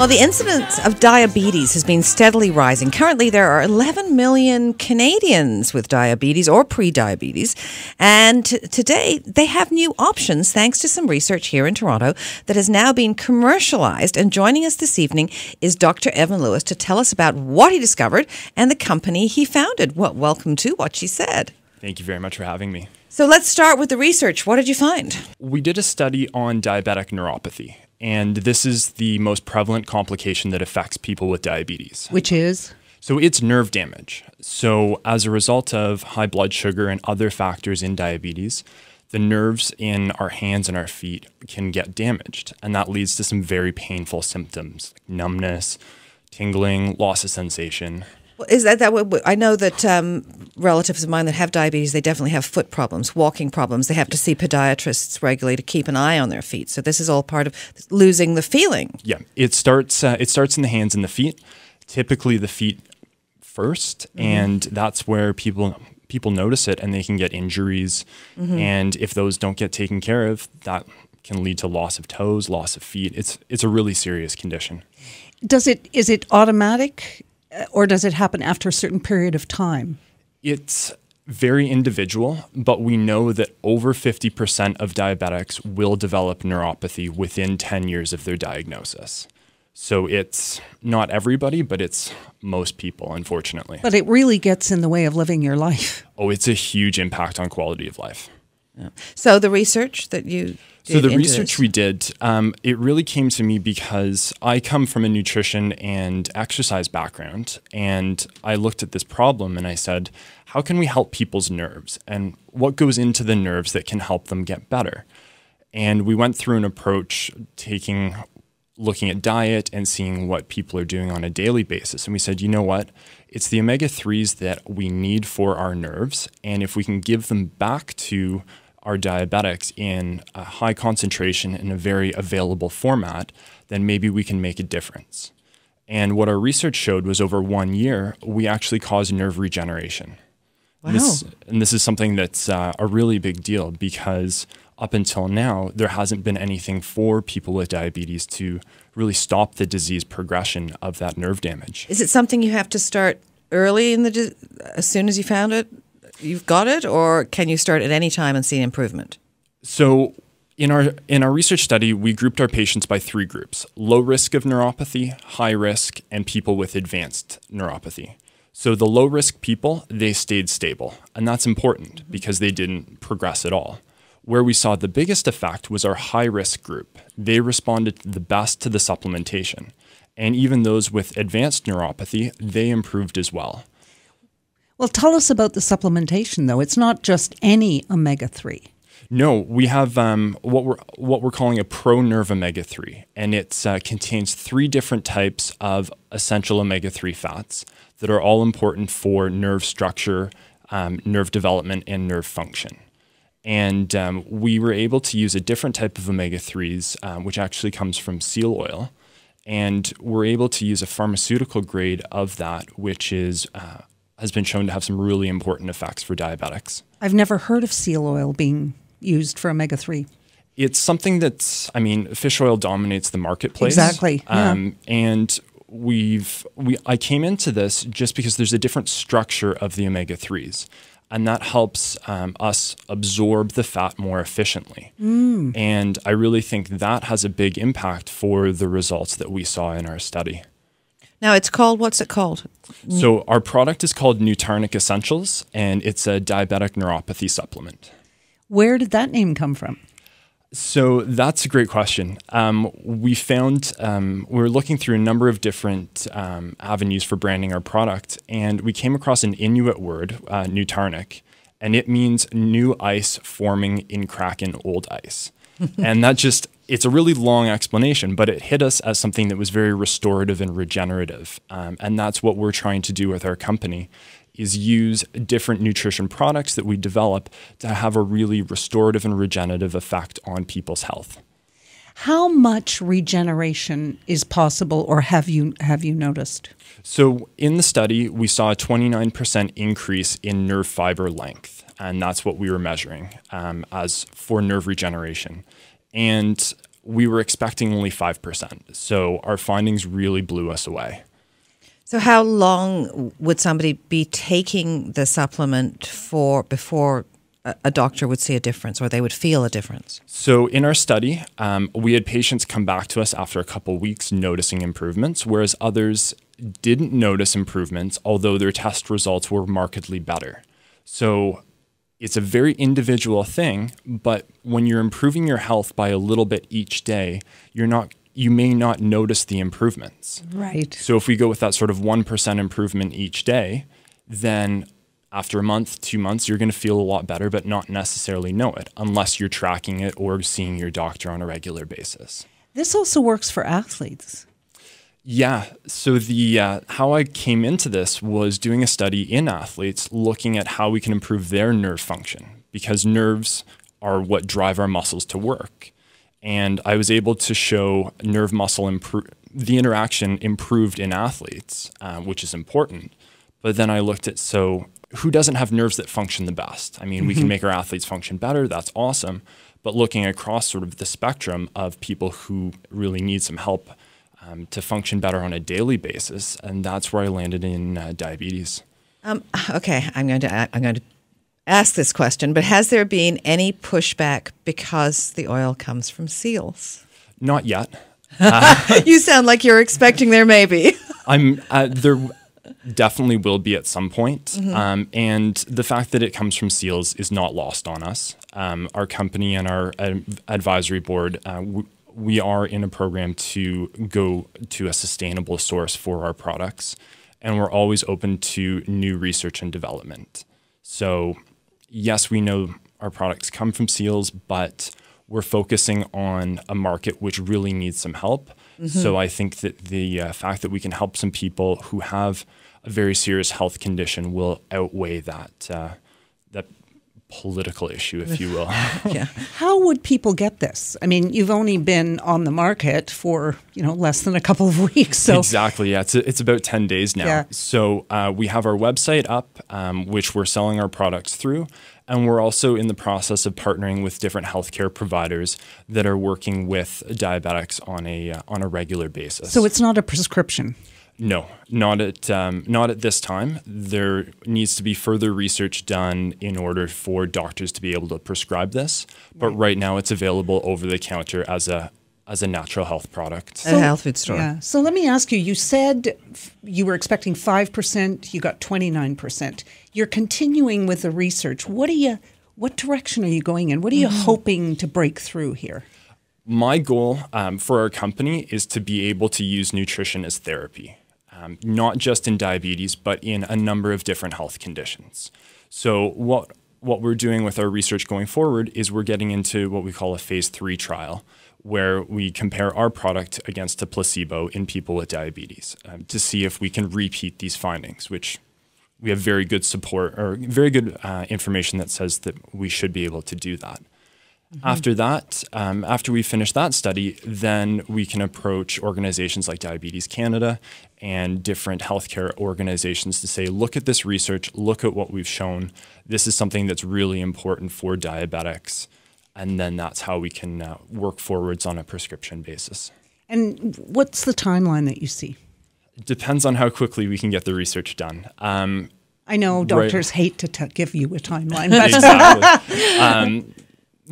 Well, the incidence of diabetes has been steadily rising. Currently, there are 11 million Canadians with diabetes or pre-diabetes, and t- today they have new options thanks to some research here in Toronto that has now been commercialized. And joining us this evening is Dr. Evan Lewis to tell us about what he discovered and the company he founded. Well, welcome to what she said. Thank you very much for having me. So let's start with the research. What did you find? We did a study on diabetic neuropathy, and this is the most prevalent complication that affects people with diabetes. Which is? So it's nerve damage. So, as a result of high blood sugar and other factors in diabetes, the nerves in our hands and our feet can get damaged. And that leads to some very painful symptoms like numbness, tingling, loss of sensation is that that? I know that um, relatives of mine that have diabetes, they definitely have foot problems, walking problems. They have to see podiatrists regularly to keep an eye on their feet. So this is all part of losing the feeling. Yeah, it starts. Uh, it starts in the hands and the feet. Typically, the feet 1st mm -hmm. and that's where people people notice it and they can get injuries. Mm -hmm. And if those don't get taken care of, that can lead to loss of toes, loss of feet. It's it's a really serious condition. Does it is it automatic? Uh, or does it happen after a certain period of time? It's very individual, but we know that over 50% of diabetics will develop neuropathy within 10 years of their diagnosis. So it's not everybody, but it's most people, unfortunately. But it really gets in the way of living your life. Oh, it's a huge impact on quality of life. Yeah. So the research that you so the research this? we did, um, it really came to me because I come from a nutrition and exercise background, and I looked at this problem and I said, how can we help people's nerves, and what goes into the nerves that can help them get better? And we went through an approach taking looking at diet and seeing what people are doing on a daily basis. And we said, you know what? It's the omega 3s that we need for our nerves. And if we can give them back to our diabetics in a high concentration in a very available format, then maybe we can make a difference. And what our research showed was over one year, we actually caused nerve regeneration. Wow. This, and this is something that's uh, a really big deal because up until now, there hasn't been anything for people with diabetes to really stop the disease progression of that nerve damage. Is it something you have to start early in the as soon as you found it? you've got it, or can you start at any time and see an improvement? So in our in our research study, we grouped our patients by three groups: low risk of neuropathy, high risk, and people with advanced neuropathy. So the low risk people, they stayed stable, and that's important mm-hmm. because they didn't progress at all. Where we saw the biggest effect was our high risk group. They responded the best to the supplementation. And even those with advanced neuropathy, they improved as well. Well, tell us about the supplementation, though. It's not just any omega 3. No, we have um, what we're what we're calling a nerve omega three, and it uh, contains three different types of essential omega three fats that are all important for nerve structure, um, nerve development, and nerve function. And um, we were able to use a different type of omega threes, um, which actually comes from seal oil, and we're able to use a pharmaceutical grade of that, which is uh, has been shown to have some really important effects for diabetics. I've never heard of seal oil being used for omega 3. It's something that's, I mean, fish oil dominates the marketplace. Exactly. Um, yeah. And we've, we, I came into this just because there's a different structure of the omega 3s. And that helps um, us absorb the fat more efficiently. Mm. And I really think that has a big impact for the results that we saw in our study. Now it's called what's it called? So our product is called Nutarnic Essentials, and it's a diabetic neuropathy supplement. Where did that name come from? So that's a great question. Um, we found um, we were looking through a number of different um, avenues for branding our product, and we came across an Inuit word, uh, Nutarnik, and it means new ice forming in crack in old ice. and that just it's a really long explanation, but it hit us as something that was very restorative and regenerative. Um, and that's what we're trying to do with our company is use different nutrition products that we develop to have a really restorative and regenerative effect on people's health. How much regeneration is possible or have you have you noticed? So in the study we saw a 29% increase in nerve fiber length and that's what we were measuring um, as for nerve regeneration and we were expecting only 5%. So our findings really blew us away. So how long would somebody be taking the supplement for before a doctor would see a difference or they would feel a difference? So, in our study, um, we had patients come back to us after a couple weeks noticing improvements, whereas others didn't notice improvements, although their test results were markedly better. So, it's a very individual thing, but when you're improving your health by a little bit each day, you're not you may not notice the improvements. Right. So if we go with that sort of 1% improvement each day, then after a month, two months, you're going to feel a lot better, but not necessarily know it unless you're tracking it or seeing your doctor on a regular basis. This also works for athletes. Yeah. So the uh, how I came into this was doing a study in athletes, looking at how we can improve their nerve function because nerves are what drive our muscles to work. And I was able to show nerve muscle improve the interaction improved in athletes, uh, which is important. But then I looked at so who doesn't have nerves that function the best? I mean, mm -hmm. we can mm-hmm. make our athletes function better. That's awesome. But looking across sort of the spectrum of people who really need some help um, to function better on a daily basis, and that's where I landed in uh, diabetes. Um, okay, I'm going to I'm going to ask this question, but has there been any pushback because the oil comes from seals? Not yet. Uh, you sound like you're expecting there may be. I'm uh, there definitely will be at some point. Mm -hmm. um, and the fact that it comes from seals is not lost on us. Um, our company and our uh, advisory board, uh, we are in a program to go to a sustainable source for our products, and we're always open to new research and development. So, yes, we know our products come from seals, but we're focusing on a market which really needs some help. Mm -hmm. So, mm-hmm. I think that the uh, fact that we can help some people who have a very serious health condition will outweigh that uh, that political issue, if you will. yeah. How would people get this? I mean, you've only been on the market for you know less than a couple of weeks. So exactly, yeah, it's it's about ten days now. Yeah. So uh, we have our website up, um, which we're selling our products through. And we're also in the process of partnering with different healthcare providers that are working with diabetics on a uh, on a regular basis. So it's not a prescription. No, not at um, not at this time. There needs to be further research done in order for doctors to be able to prescribe this. But right now, it's available over the counter as a as a natural health product. So, a health food store. Yeah. So let me ask you. You said you were expecting five percent. You got twenty nine percent. You're continuing with the research. What are you? What direction are you going in? What are you mm. hoping to break through here? My goal um, for our company is to be able to use nutrition as therapy um, not just in diabetes, but in a number of different health conditions. So what what we're doing with our research going forward is we're getting into what we call a phase three trial, where we compare our product against a placebo in people with diabetes um, to see if we can repeat these findings, which we have very good support or very good uh, information that says that we should be able to do that. Mm-hmm. After that, um, after we finish that study, then we can approach organizations like Diabetes Canada and different healthcare organizations to say, look at this research, look at what we've shown. This is something that's really important for diabetics. And then that's how we can uh, work forwards on a prescription basis. And what's the timeline that you see? Depends on how quickly we can get the research done. Um, I know doctors right. hate to t- give you a timeline, but exactly. um,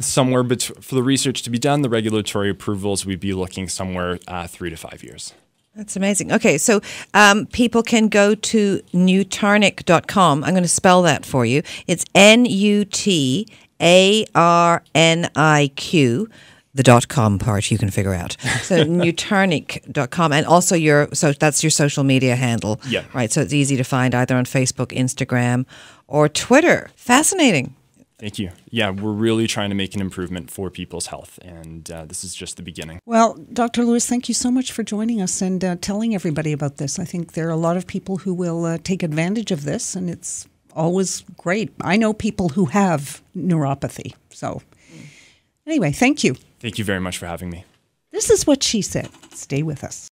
somewhere bet- for the research to be done, the regulatory approvals, we'd be looking somewhere uh, three to five years. That's amazing. Okay, so um, people can go to newtarnic.com. I'm going to spell that for you. It's N U T A R N I Q the dot com part you can figure out. So newtarnic.com and also your so that's your social media handle. Yeah. Right. So it's easy to find either on Facebook, Instagram, or Twitter. Fascinating. Thank you. Yeah, we're really trying to make an improvement for people's health, and uh, this is just the beginning. Well, Dr. Lewis, thank you so much for joining us and uh, telling everybody about this. I think there are a lot of people who will uh, take advantage of this, and it's always great. I know people who have neuropathy. So, anyway, thank you. Thank you very much for having me. This is what she said. Stay with us.